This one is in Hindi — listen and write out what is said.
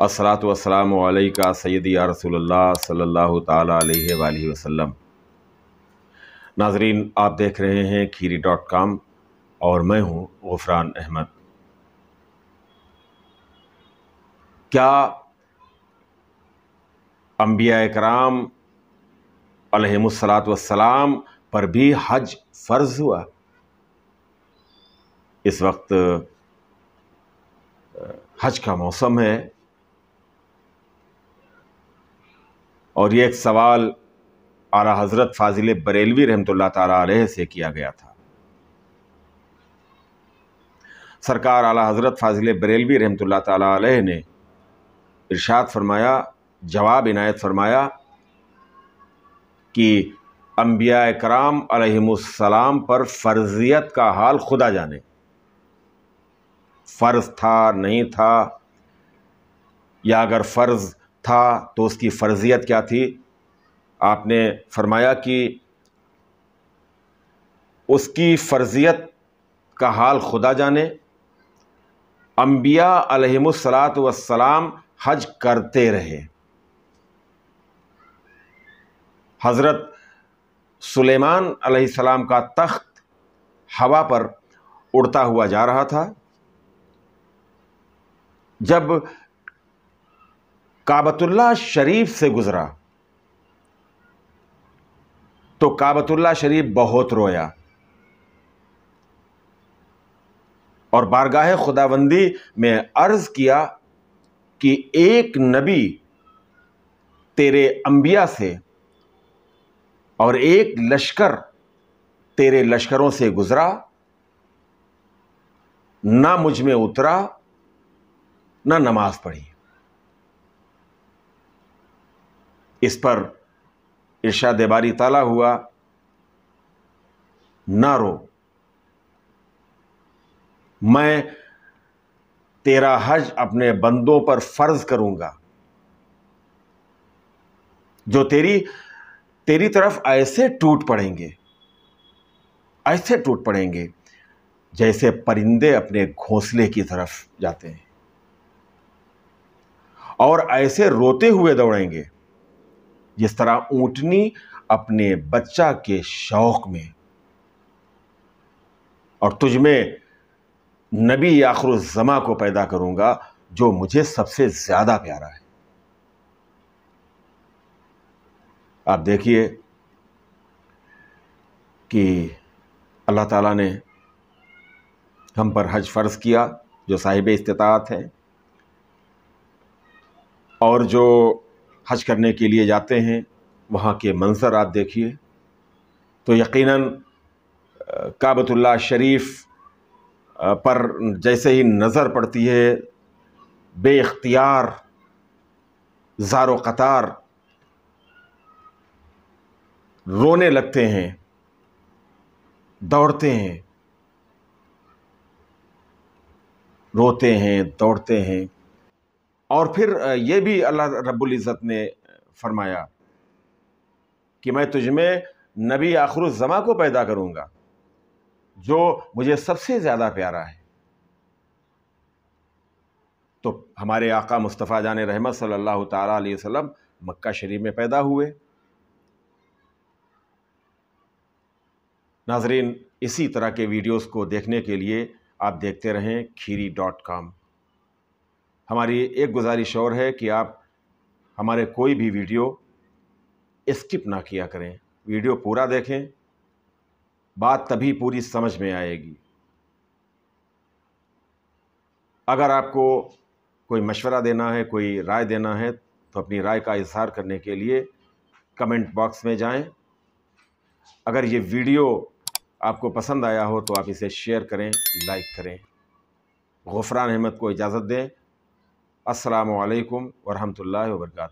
असलात वसलाम का सैदी या रसूल सल्ला तह वसम नाजरीन आप देख रहे हैं खीरी डॉट काम और मैं हूं गफरान अहमद क्या अम्बिया कराम अलहमसलात वसलाम पर भी हज फ़र्ज़ हुआ इस वक्त हज का मौसम है और ये एक सवाल आला हज़रत फाजिल बरेलवी रहमत तह से किया गया था सरकार आला हज़रत फाजिल बरेलवी रहमत तह ने इरशाद फरमाया जवाब इनायत फरमाया कि अम्बिया कराम पर फ़र्जियत का हाल खुदा जाने फ़र्ज़ था नहीं था या अगर फ़र्ज़ था तो उसकी फ़र्जियत क्या थी आपने फरमाया कि उसकी फ़र्जियत का हाल खुदा जाने अम्बिया अलहमसलात वसलाम हज करते रहे हज़रत सुलेमान सलाम का तख्त हवा पर उड़ता हुआ जा रहा था जब काबतुल्ला शरीफ से गुज़रा तो काबतुल्ला शरीफ बहुत रोया और बारगाह खुदाबंदी में अर्ज़ किया कि एक नबी तेरे अंबिया से और एक लश्कर तेरे लश्करों से गुज़रा ना मुझ में उतरा ना नमाज़ पढ़ी इस पर इर्शाद बारी ताला हुआ ना रो मैं तेरा हज अपने बंदों पर फ़र्ज़ करूंगा जो तेरी तेरी तरफ ऐसे टूट पड़ेंगे ऐसे टूट पड़ेंगे जैसे परिंदे अपने घोंसले की तरफ जाते हैं और ऐसे रोते हुए दौड़ेंगे जिस तरह ऊँटनी अपने बच्चा के शौक में और तुझ में नबी ज़मा को पैदा करूँगा जो मुझे सबसे ज़्यादा प्यारा है आप देखिए कि अल्लाह ताला ने हम पर हज फ़र्ज़ किया जो साहिब इस्तात हैं और जो हज करने के लिए जाते हैं वहाँ के मंज़र आप देखिए तो यकीनन काबतुल्ला शरीफ पर जैसे ही नज़र पड़ती है बे अख्तियार जारो क़तार रोने लगते हैं दौड़ते हैं रोते हैं दौड़ते हैं और फिर ये भी अल्लाह रब्बुल इज़्ज़त ने फरमाया कि मैं तुझमें नबी आखरुज़मा को पैदा करूँगा जो मुझे सबसे ज़्यादा प्यारा है तो हमारे आका मुस्तफ़ा जान रहमत सल्लल्लाहु अलैहि वसल्लम मक्का शरीफ में पैदा हुए नाजरीन इसी तरह के वीडियोस को देखने के लिए आप देखते रहें खीरी डॉट कॉम हमारी एक गुजारिश और है कि आप हमारे कोई भी वीडियो स्किप ना किया करें वीडियो पूरा देखें बात तभी पूरी समझ में आएगी अगर आपको कोई मशवरा देना है कोई राय देना है तो अपनी राय का इजहार करने के लिए कमेंट बॉक्स में जाएं। अगर ये वीडियो आपको पसंद आया हो तो आप इसे शेयर करें लाइक करें गफरान अहमद को इजाज़त दें असलकम वरहमल वर्का